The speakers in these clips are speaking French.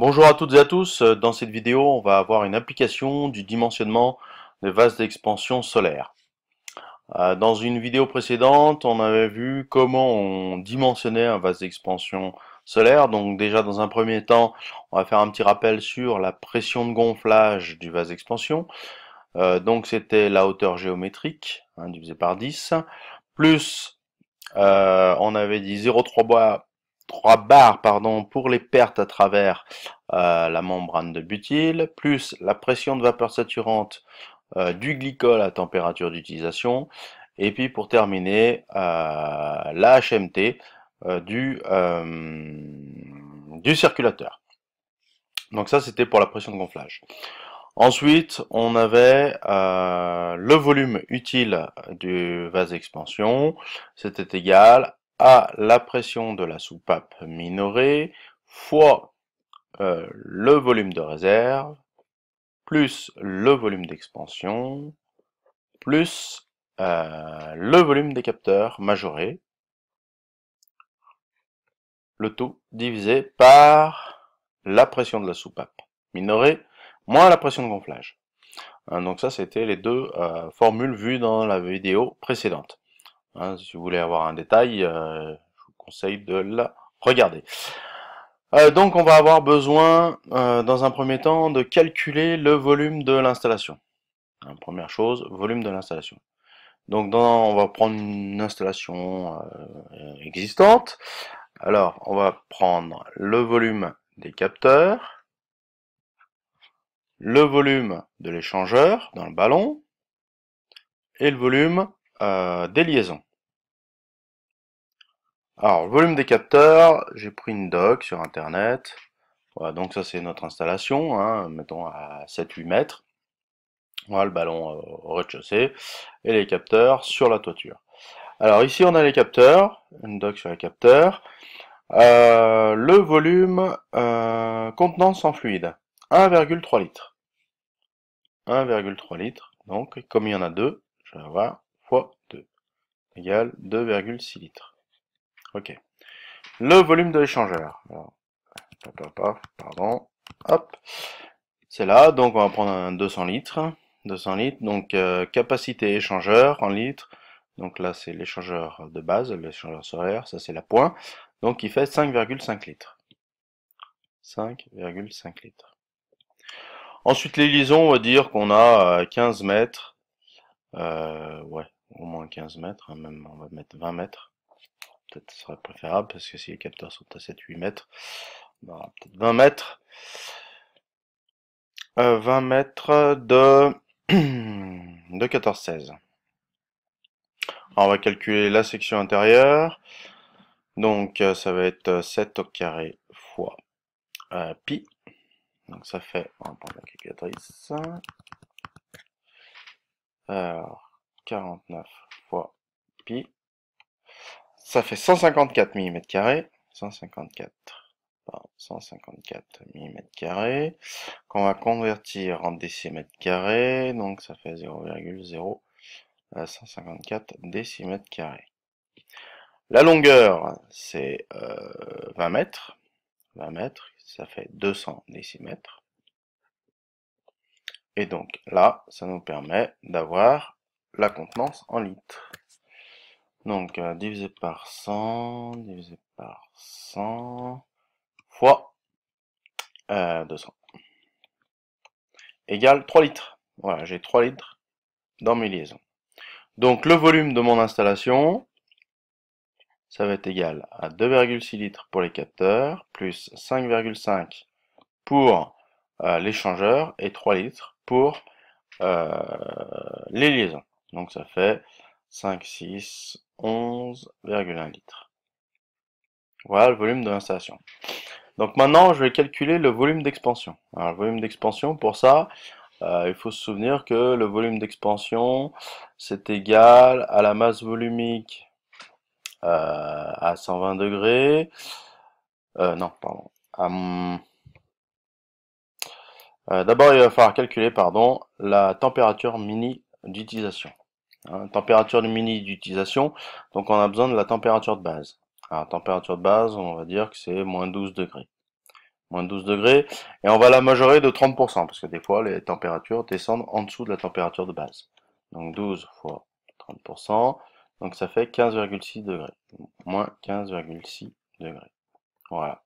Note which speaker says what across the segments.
Speaker 1: Bonjour à toutes et à tous, euh, dans cette vidéo on va avoir une application du dimensionnement des vases d'expansion solaire. Euh, dans une vidéo précédente on avait vu comment on dimensionnait un vase d'expansion solaire, donc déjà dans un premier temps on va faire un petit rappel sur la pression de gonflage du vase d'expansion, euh, donc c'était la hauteur géométrique, hein, divisée par 10, plus on avait dit 0,3 bois. 3 barres, pardon, pour les pertes à travers euh, la membrane de butyl, plus la pression de vapeur saturante euh, du glycol à température d'utilisation, et puis pour terminer, euh, la HMT du, du circulateur. Donc ça, c'était pour la pression de gonflage. Ensuite, on avait le volume utile du vase expansion. C'était égal à à la pression de la soupape minorée fois euh, le volume de réserve plus le volume d'expansion plus euh, le volume des capteurs majoré, le tout divisé par la pression de la soupape minorée moins la pression de gonflage. Hein, donc ça, c'était les deux euh, formules vues dans la vidéo précédente. Hein, si vous voulez avoir un détail, euh, je vous conseille de la regarder. Euh, donc on va avoir besoin, euh, dans un premier temps, de calculer le volume de l'installation. Hein, première chose, volume de l'installation. Donc on va prendre une installation existante. Alors on va prendre le volume des capteurs, le volume de l'échangeur dans le ballon, et le volume euh, des liaisons. Alors, volume des capteurs, j'ai pris une doc sur internet. Voilà, donc ça c'est notre installation, hein, mettons à 7-8 mètres. Voilà le ballon euh, au rez-de-chaussée et les capteurs sur la toiture. Alors ici on a les capteurs, une doc sur les capteurs. Euh, le volume contenant contenance en fluide, 1,3 litres. 1,3 litres, donc comme il y en a deux, je vais avoir fois égale 2,6 litres. Ok. Le volume de l'échangeur. Pardon. Hop. C'est là, donc on va prendre un 200 litres. 200 litres, donc euh, capacité échangeur en litres. Donc là, c'est l'échangeur de base, l'échangeur solaire, ça c'est la pointe. Donc il fait 5,5 litres. 5,5 litres. Ensuite, les liaisons, on va dire qu'on a 15 euh, mètres. Euh, ouais, au moins 15 mètres, hein, même on va mettre 20 mètres. Peut-être ce serait préférable parce que si les capteurs sont à 7-8 mètres, on aura peut-être 20 mètres. 20 euh, mètres de, de 14-16. On va calculer la section intérieure. Donc euh, ça va être 7 euh, au carré fois pi. Donc ça fait, on va prendre la calculatrice. Alors, 49 fois pi. Ça fait 154 mm 154 154 mm Qu'on va convertir en décimètres carrés. Donc ça fait 0,0 154 décimètres carrés. La longueur, c'est 20 euh, mètres. 20 mètres, ça fait 200 décimètres. Et donc là, ça nous permet d'avoir la contenance en litres. Donc, euh, divisé par 100, divisé par 100, fois 200, euh, égale 3 litres. Voilà, j'ai 3 litres dans mes liaisons. Donc, le volume de mon installation, ça va être égal à 2,6 litres pour les capteurs, plus 5,5 pour euh, l'échangeur et 3 litres pour euh, les liaisons. Donc ça fait 5, 6, 11,1 litres. Voilà le volume de l'installation. Donc maintenant, je vais calculer le volume d'expansion. Alors le volume d'expansion, pour ça, euh, il faut se souvenir que le volume d'expansion, c'est égal à la masse volumique euh, à 120 degrés. Euh, non, pardon. D'abord, il va falloir calculer pardon, la température mini d'utilisation. Hein, température température mini d'utilisation, donc on a besoin de la température de base. Alors, température de base, on va dire que c'est moins 12 degrés. 12 degrés, et on va la majorer de 30%, parce que des fois, les températures descendent en dessous de la température de base. Donc 12 fois 30%, donc ça fait 15,6 degrés. Moins 15,6 degrés. Voilà.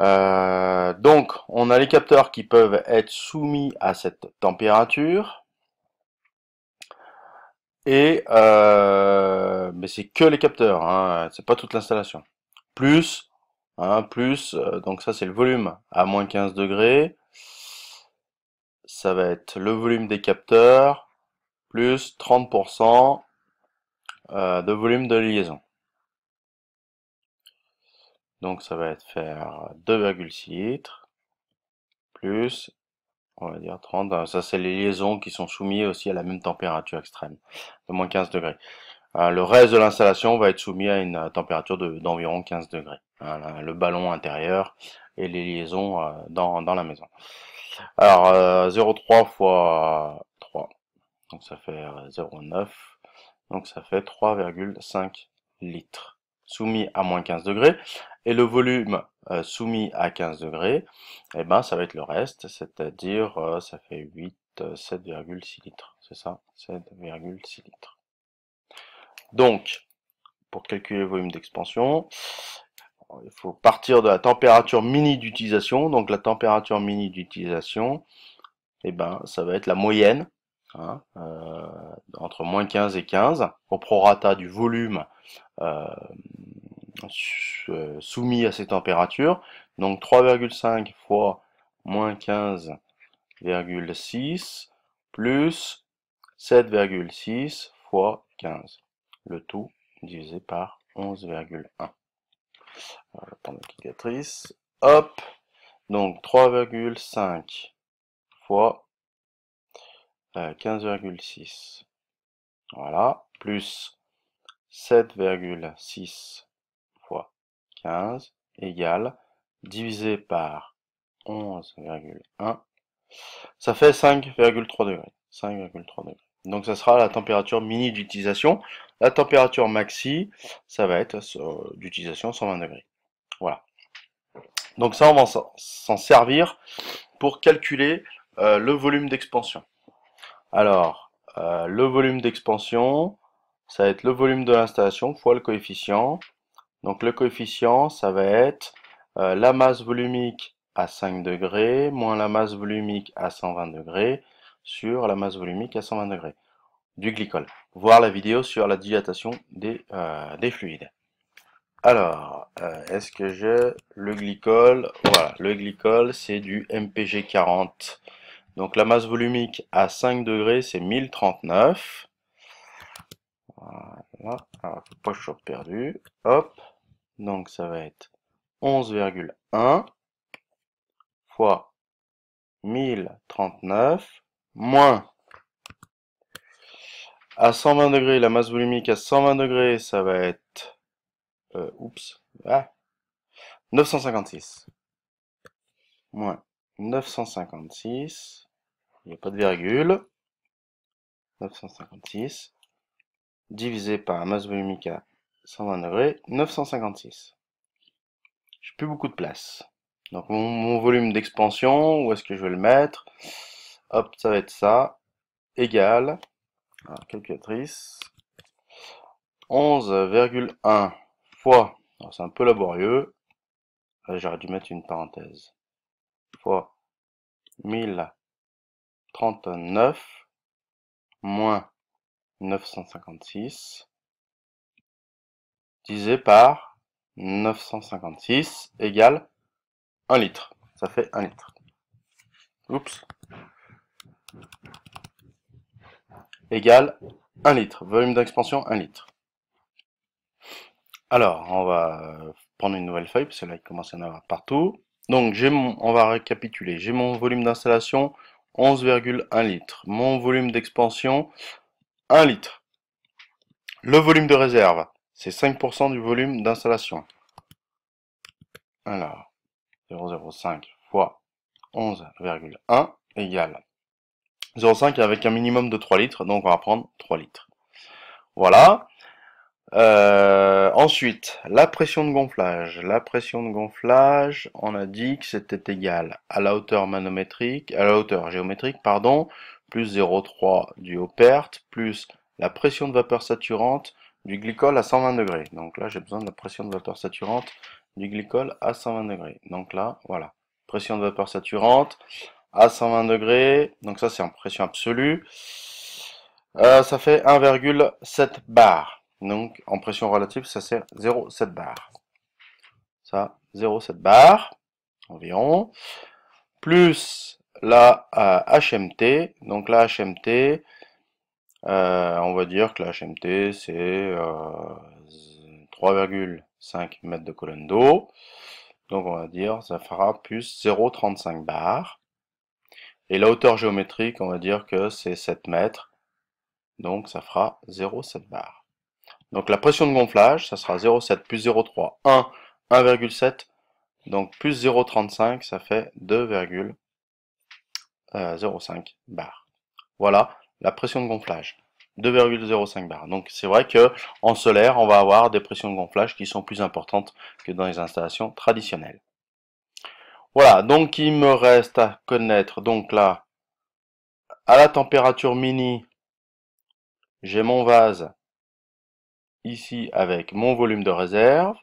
Speaker 1: Euh, donc, on a les capteurs qui peuvent être soumis à cette température. Et euh, mais c'est que les capteurs, hein, c'est pas toute l'installation. Plus, hein, plus, euh, donc ça c'est le volume à moins 15 degrés. Ça va être le volume des capteurs plus 30% euh, de volume de liaison. Donc ça va être faire 2,6 litres plus on va dire 30. Euh, ça, c'est les liaisons qui sont soumises aussi à la même température extrême, de moins 15 degrés. Euh, le reste de l'installation va être soumis à une euh, température d'environ 15 degrés. le ballon intérieur et les liaisons dans, dans la maison. Alors, 0,3 fois 3, donc ça fait 0,9, donc ça fait 3,5 litres soumis à moins 15 degrés, et le volume euh, soumis à 15 degrés, eh ben, ça va être le reste, c'est-à-dire euh, ça fait 8, 7,6 euh, litres, c'est ça 7,6 litres. Donc, pour calculer le volume d'expansion, il faut partir de la température mini d'utilisation. Donc la température mini d'utilisation, eh ben, ça va être la moyenne Hein, euh, entre moins 15 et 15, au prorata du volume euh, euh, soumis à ces températures. Donc 3,5 fois moins 15,6 plus 7,6 fois 15. Le tout divisé par 11,1. Je prendre la Hop. Donc 3,5 fois 15,6. Euh, voilà, plus 7,6 fois 15 égale divisé par 11,1. Ça fait 5,3 degrés. 5,3 degrés. Donc ça sera la température mini d'utilisation. La température maxi, ça va être euh, d'utilisation 120 degrés. Voilà. Donc ça, on va s'en servir pour calculer euh, le volume d'expansion. Alors, euh, le volume d'expansion, ça va être le volume de l'installation fois le coefficient. Donc le coefficient, ça va être euh, la masse volumique à 5 degrés moins la masse volumique à 120 degrés sur la masse volumique à 120 degrés du glycol. Voir la vidéo sur la dilatation des, euh, des fluides. Alors, est-ce que j'ai le glycol Voilà, le glycol, c'est du MPG40. Donc la masse volumique à 5 degrés, c'est 1039. Voilà, alors faut pas perdu. Hop, donc ça va être 11,1 fois 1039 moins à 120 degrés, la masse volumique à 120 degrés, ça va être euh, oups, 956 ah, moins 956, il n'y a pas de virgule, 956, divisé par masse volumique à 120 degrés, 956. J'ai plus beaucoup de place. Donc mon, volume d'expansion, où est-ce que je vais le mettre Hop, ça va être ça, égal, alors, calculatrice, 11,1 fois, c'est un peu laborieux, j'aurais dû mettre une parenthèse, fois 1039 moins 956 divisé par 956 égale 1 litre. Ça fait 1 litre. Oups. Égale 1 litre. Volume d'expansion 1 litre. Alors, on va prendre une nouvelle feuille, parce que là, il commence à y en avoir partout. Donc, j'ai mon, on va récapituler. J'ai mon volume d'installation 11,1 litres. Mon volume d'expansion 1 litre. Le volume de réserve, c'est 5% du volume d'installation. Alors, 0,05 fois 11,1 égale 0,5 avec un minimum de 3 litres, donc on va prendre 3 litres. Voilà. Euh, ensuite, la pression de gonflage. La pression de gonflage, on a dit que c'était égal à la hauteur manométrique, à la hauteur géométrique, pardon, plus 0,3 du haut perte, plus la pression de vapeur saturante du glycol à 120 degrés. Donc là, j'ai besoin de la pression de vapeur saturante du glycol à 120 degrés. Donc là, voilà, pression de vapeur saturante à 120 degrés. Donc ça, c'est en pression absolue. Euh, ça fait 1,7 bar. Donc, en pression relative, ça c'est 0,7 bar. Ça, 0,7 bar, environ. Plus la HMT. Donc, la HMT, euh, on va dire que la HMT, c'est 3,5 euh, mètres de colonne d'eau. Donc, on va dire, ça fera plus 0,35 bar. Et la hauteur géométrique, on va dire que c'est 7 mètres. Donc, ça fera 0,7 bar. Donc la pression de gonflage, ça sera 0,7 plus 0,3, 1, 1,7, donc plus 0,35, ça fait 2,05 euh, bar. Voilà la pression de gonflage. 2,05 bar. Donc c'est vrai que en solaire, on va avoir des pressions de gonflage qui sont plus importantes que dans les installations traditionnelles. Voilà, donc il me reste à connaître donc là à la température mini, j'ai mon vase ici avec mon volume de réserve.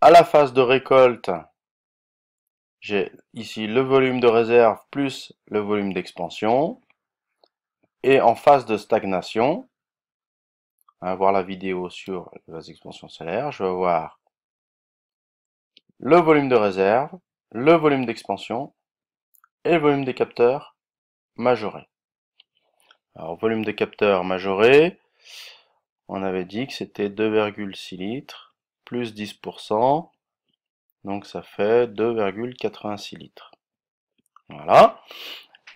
Speaker 1: À la phase de récolte, j'ai ici le volume de réserve plus le volume d'expansion. Et en phase de stagnation, on va voir la vidéo sur les expansions solaires, je vais voir le volume de réserve, le volume d'expansion et le volume des capteurs majorés. Alors, volume de capteur majoré, on avait dit que c'était 2,6 litres plus 10%, donc ça fait 2,86 litres. Voilà.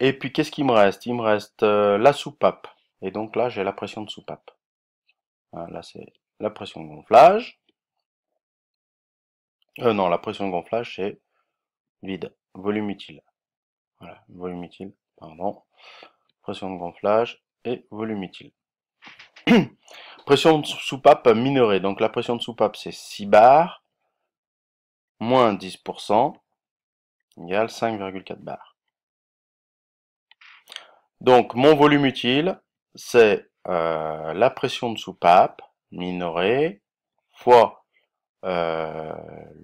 Speaker 1: Et puis, qu'est-ce qu'il me reste Il me reste euh, la soupape. Et donc là, j'ai la pression de soupape. Voilà, là, c'est la pression de gonflage. Euh, non, la pression de gonflage, c'est vide. Volume utile. Voilà, volume utile, pardon pression de gonflage et volume utile. pression de soupape minorée. Donc la pression de soupape c'est 6 bars moins 10% égale 5,4 bars. Donc mon volume utile c'est euh, la pression de soupape minorée fois euh,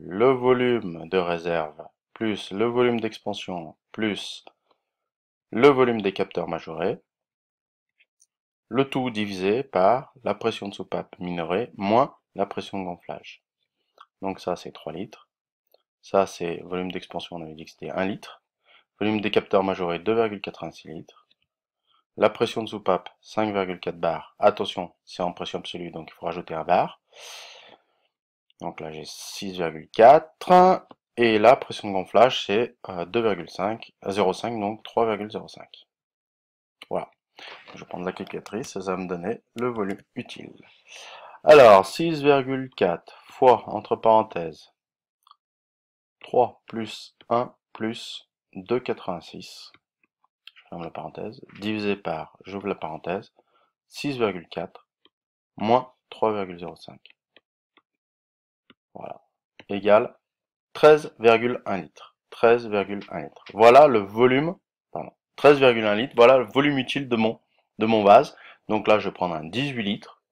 Speaker 1: le volume de réserve plus le volume d'expansion plus le volume des capteurs majorés, le tout divisé par la pression de soupape minorée moins la pression de gonflage. Donc ça c'est 3 litres. Ça c'est volume d'expansion, on avait dit que c'était 1 litre. Volume des capteurs majorés 2,86 litres. La pression de soupape 5,4 bar, Attention, c'est en pression absolue donc il faut rajouter un bar. Donc là j'ai 6,4. Et la pression de gonflage, c'est 2,5, euh, 0,5, donc 3,05. Voilà. Je vais prendre la calculatrice, ça va me donner le volume utile. Alors, 6,4 fois, entre parenthèses, 3 plus 1 plus 2,86, je ferme la parenthèse, divisé par, j'ouvre la parenthèse, 6,4 moins 3,05. Voilà. Égale 13,1 litres. 13,1 litres. Voilà le volume, pardon, 13,1 litres, voilà le volume utile de mon, de mon vase. Donc là, je vais prendre un 18 litres.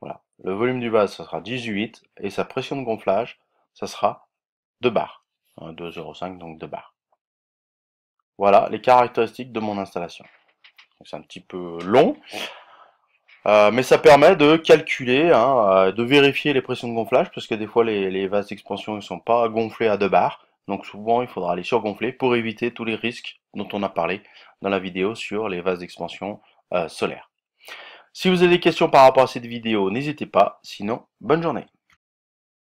Speaker 1: Voilà. Le volume du vase, ça sera 18 et sa pression de gonflage, ça sera 2 barres. 2,05 hein, donc 2 bar, Voilà les caractéristiques de mon installation. C'est un petit peu long. Euh, mais ça permet de calculer, hein, euh, de vérifier les pressions de gonflage, parce que des fois les, vases d'expansion ne sont pas gonflés à deux barres, donc souvent il faudra les surgonfler pour éviter tous les risques dont on a parlé dans la vidéo sur les vases d'expansion euh, solaire. Si vous avez des questions par rapport à cette vidéo, n'hésitez pas, sinon bonne journée.